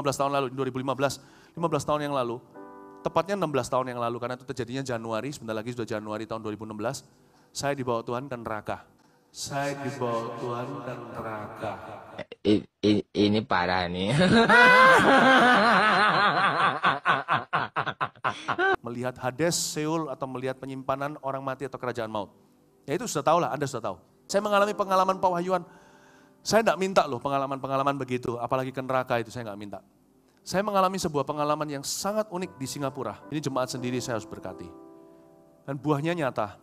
15 tahun lalu, 2015, 15 tahun yang lalu, tepatnya 16 tahun yang lalu, karena itu terjadinya Januari, sebentar lagi sudah Januari tahun 2016, saya dibawa Tuhan ke neraka. Saya dibawa Tuhan ke neraka. Ini parah nih. melihat Hades, Seul, atau melihat penyimpanan orang mati atau kerajaan maut. Ya itu sudah tahu lah, Anda sudah tahu. Saya mengalami pengalaman pewahyuan, saya tidak minta loh pengalaman-pengalaman begitu, apalagi ke neraka itu saya nggak minta. Saya mengalami sebuah pengalaman yang sangat unik di Singapura. Ini jemaat sendiri saya harus berkati. Dan buahnya nyata.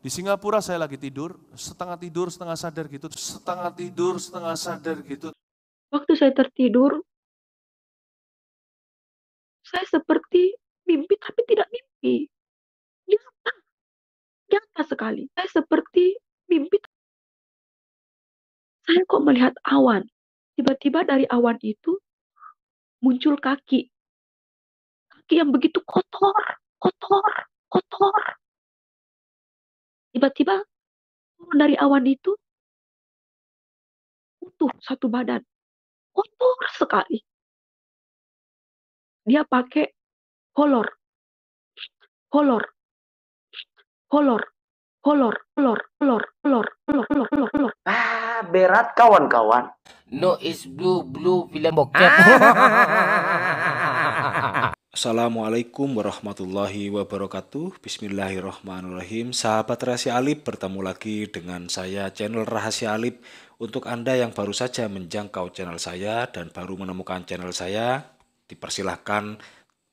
Di Singapura saya lagi tidur, setengah tidur, setengah sadar gitu, setengah tidur, setengah sadar gitu. Waktu saya tertidur, saya seperti mimpi tapi tidak mimpi. melihat awan. Tiba-tiba dari awan itu muncul kaki. Kaki yang begitu kotor, kotor, kotor. Tiba-tiba turun dari awan itu utuh satu badan. Kotor sekali. Dia pakai kolor. Kolor. Kolor kolor, kolor, kolor, kolor, kolor, kolor, kolor, kolor. Kolor berat kawan-kawan. No is blue blue film bokep. Ah. Assalamualaikum warahmatullahi wabarakatuh Bismillahirrahmanirrahim Sahabat Rahasia Alip bertemu lagi dengan saya channel Rahasia Alip Untuk Anda yang baru saja menjangkau channel saya dan baru menemukan channel saya Dipersilahkan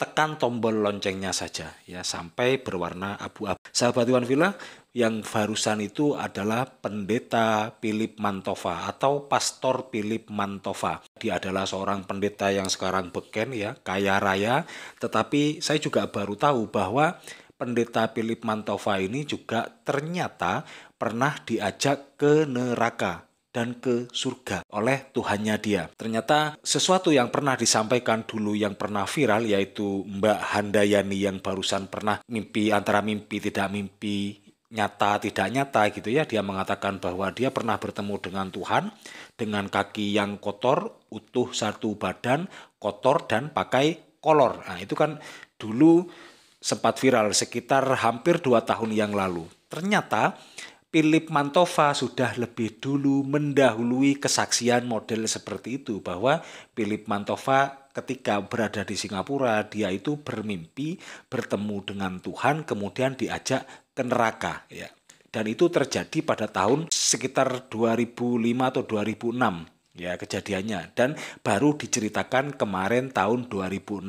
tekan tombol loncengnya saja ya sampai berwarna abu-abu. Sahabat Iwan Villa, yang barusan itu adalah pendeta Philip Mantova atau pastor Philip Mantova. Dia adalah seorang pendeta yang sekarang beken ya, kaya raya, tetapi saya juga baru tahu bahwa pendeta Philip Mantova ini juga ternyata pernah diajak ke neraka dan ke surga oleh Tuhannya dia. Ternyata sesuatu yang pernah disampaikan dulu yang pernah viral yaitu Mbak Handayani yang barusan pernah mimpi antara mimpi tidak mimpi nyata tidak nyata gitu ya dia mengatakan bahwa dia pernah bertemu dengan Tuhan dengan kaki yang kotor utuh satu badan kotor dan pakai kolor nah itu kan dulu sempat viral sekitar hampir dua tahun yang lalu ternyata Philip Mantova sudah lebih dulu mendahului kesaksian model seperti itu bahwa Philip Mantova ketika berada di Singapura dia itu bermimpi bertemu dengan Tuhan kemudian diajak ke neraka ya. Dan itu terjadi pada tahun sekitar 2005 atau 2006 ya kejadiannya dan baru diceritakan kemarin tahun 2016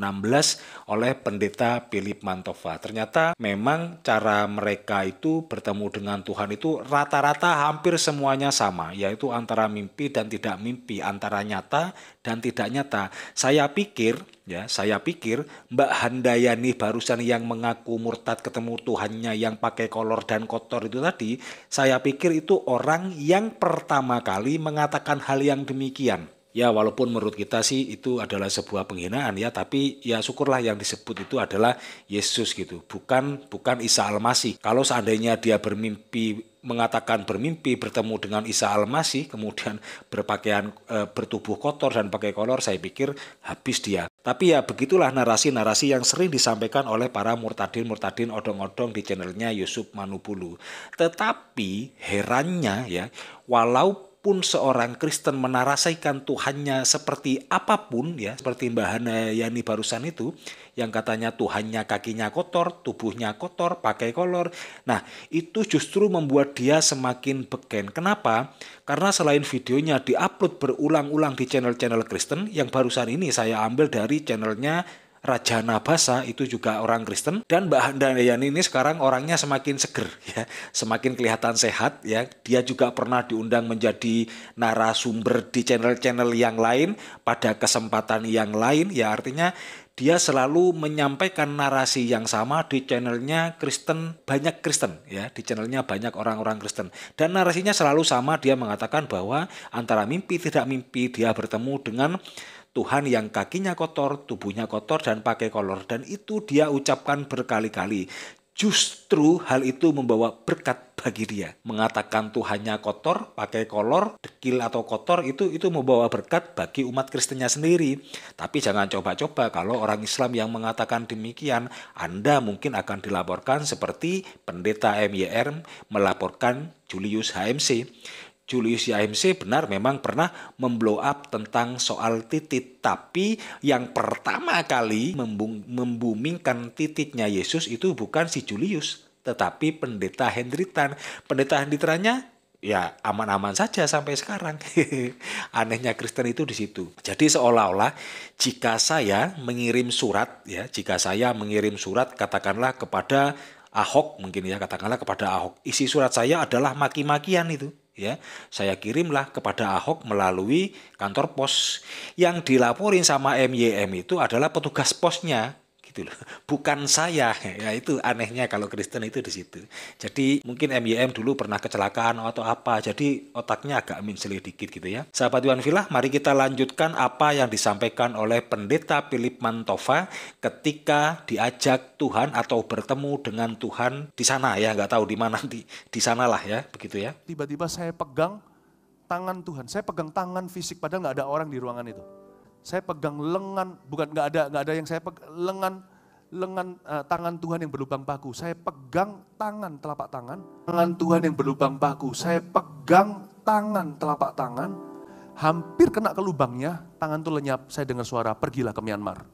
oleh pendeta Philip Mantova. Ternyata memang cara mereka itu bertemu dengan Tuhan itu rata-rata hampir semuanya sama, yaitu antara mimpi dan tidak mimpi, antara nyata dan tidak nyata. Saya pikir ya, saya pikir Mbak Handayani barusan yang mengaku murtad ketemu Tuhannya yang pakai kolor dan kotor itu tadi, saya pikir itu orang yang pertama kali mengatakan hal yang demikian. Ya walaupun menurut kita sih itu adalah sebuah penghinaan ya, tapi ya syukurlah yang disebut itu adalah Yesus gitu, bukan bukan Isa al Kalau seandainya dia bermimpi mengatakan bermimpi bertemu dengan Isa Al-Masih, kemudian berpakaian e, bertubuh kotor dan pakai kolor, saya pikir habis dia. Tapi ya begitulah narasi-narasi yang sering disampaikan oleh para murtadin-murtadin odong-odong di channelnya Yusuf Manubulu. Tetapi herannya ya, walaupun Meskipun seorang Kristen menarasaikan Tuhannya seperti apapun ya, seperti Mbak Hana eh, Yani barusan itu yang katanya Tuhannya kakinya kotor, tubuhnya kotor, pakai kolor. Nah, itu justru membuat dia semakin beken. Kenapa? Karena selain videonya diupload berulang-ulang di channel-channel Kristen yang barusan ini saya ambil dari channelnya Raja Nabasa itu juga orang Kristen dan Mbak Handayani ini sekarang orangnya semakin seger ya, semakin kelihatan sehat ya. Dia juga pernah diundang menjadi narasumber di channel-channel yang lain pada kesempatan yang lain ya artinya dia selalu menyampaikan narasi yang sama di channelnya Kristen banyak Kristen ya di channelnya banyak orang-orang Kristen dan narasinya selalu sama dia mengatakan bahwa antara mimpi tidak mimpi dia bertemu dengan Tuhan yang kakinya kotor, tubuhnya kotor, dan pakai kolor. Dan itu dia ucapkan berkali-kali. Justru hal itu membawa berkat bagi dia. Mengatakan Tuhannya kotor, pakai kolor, dekil atau kotor itu itu membawa berkat bagi umat Kristennya sendiri. Tapi jangan coba-coba kalau orang Islam yang mengatakan demikian, Anda mungkin akan dilaporkan seperti pendeta MYR melaporkan Julius HMC. Julius YMC benar memang pernah memblow up tentang soal titik, tapi yang pertama kali membumingkan titiknya Yesus itu bukan si Julius, tetapi pendeta Hendritan. Pendeta Hendritannya ya aman-aman saja sampai sekarang. Anehnya Kristen itu di situ. Jadi seolah-olah jika saya mengirim surat ya, jika saya mengirim surat katakanlah kepada Ahok mungkin ya, katakanlah kepada Ahok, isi surat saya adalah maki-makian itu ya saya kirimlah kepada Ahok melalui kantor pos yang dilaporin sama MYM itu adalah petugas posnya gitu loh. Bukan saya. Ya itu anehnya kalau Kristen itu di situ. Jadi mungkin MYM dulu pernah kecelakaan atau apa. Jadi otaknya agak minceli dikit gitu ya. Sahabat Yuan Villa, mari kita lanjutkan apa yang disampaikan oleh Pendeta Philip Mantova ketika diajak Tuhan atau bertemu dengan Tuhan di sana ya, nggak tahu di mana di di sanalah ya, begitu ya. Tiba-tiba saya pegang tangan Tuhan. Saya pegang tangan fisik padahal nggak ada orang di ruangan itu saya pegang lengan, bukan nggak ada nggak ada yang saya pegang lengan lengan uh, tangan Tuhan yang berlubang paku. Saya pegang tangan telapak tangan, tangan Tuhan yang berlubang paku. Saya pegang tangan telapak tangan, hampir kena ke lubangnya, tangan tuh lenyap. Saya dengar suara, pergilah ke Myanmar.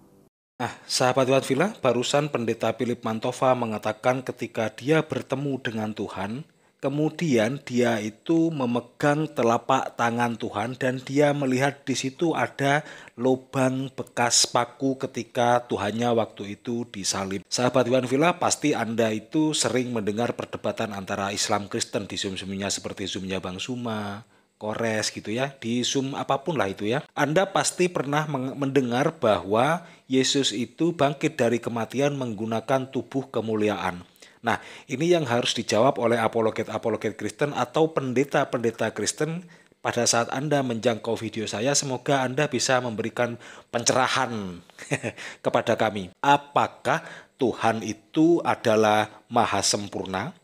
Nah, sahabat Wat Villa, barusan pendeta Philip Mantova mengatakan ketika dia bertemu dengan Tuhan, kemudian dia itu memegang telapak tangan Tuhan dan dia melihat di situ ada lubang bekas paku ketika Tuhannya waktu itu disalib. Sahabat Iwan Villa, pasti Anda itu sering mendengar perdebatan antara Islam Kristen di zoom-zoomnya seperti zoomnya Bang Suma, Kores gitu ya, di zoom apapun lah itu ya. Anda pasti pernah mendengar bahwa Yesus itu bangkit dari kematian menggunakan tubuh kemuliaan. Nah, ini yang harus dijawab oleh apologet-apologet Kristen atau pendeta-pendeta Kristen pada saat Anda menjangkau video saya, semoga Anda bisa memberikan pencerahan kepada kami. Apakah Tuhan itu adalah maha sempurna?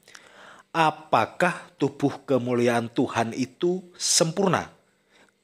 Apakah tubuh kemuliaan Tuhan itu sempurna?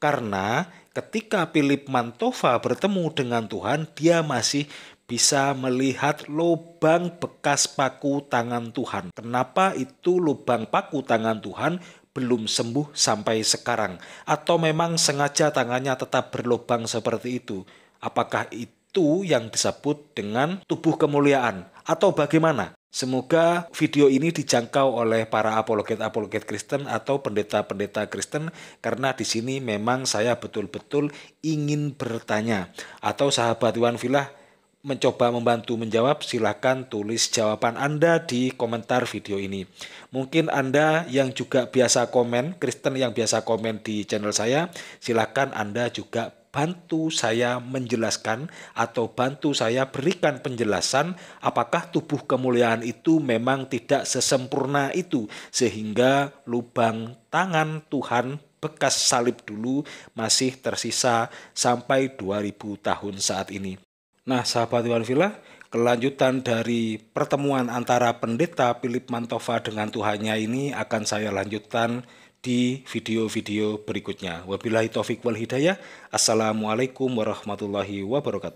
Karena ketika Philip Mantova bertemu dengan Tuhan, dia masih bisa melihat lubang bekas paku tangan Tuhan. Kenapa itu lubang paku tangan Tuhan belum sembuh sampai sekarang? Atau memang sengaja tangannya tetap berlubang seperti itu? Apakah itu yang disebut dengan tubuh kemuliaan? Atau bagaimana? Semoga video ini dijangkau oleh para apologet-apologet Kristen atau pendeta-pendeta Kristen karena di sini memang saya betul-betul ingin bertanya atau sahabat Iwan Villa mencoba membantu menjawab, silakan tulis jawaban Anda di komentar video ini. Mungkin Anda yang juga biasa komen, Kristen yang biasa komen di channel saya, silakan Anda juga bantu saya menjelaskan atau bantu saya berikan penjelasan apakah tubuh kemuliaan itu memang tidak sesempurna itu sehingga lubang tangan Tuhan bekas salib dulu masih tersisa sampai 2000 tahun saat ini. Nah, sahabat Villa, kelanjutan dari pertemuan antara pendeta Philip Mantova dengan Tuhannya ini akan saya lanjutkan di video-video berikutnya. Wabillahi taufik wal hidayah. Assalamualaikum warahmatullahi wabarakatuh.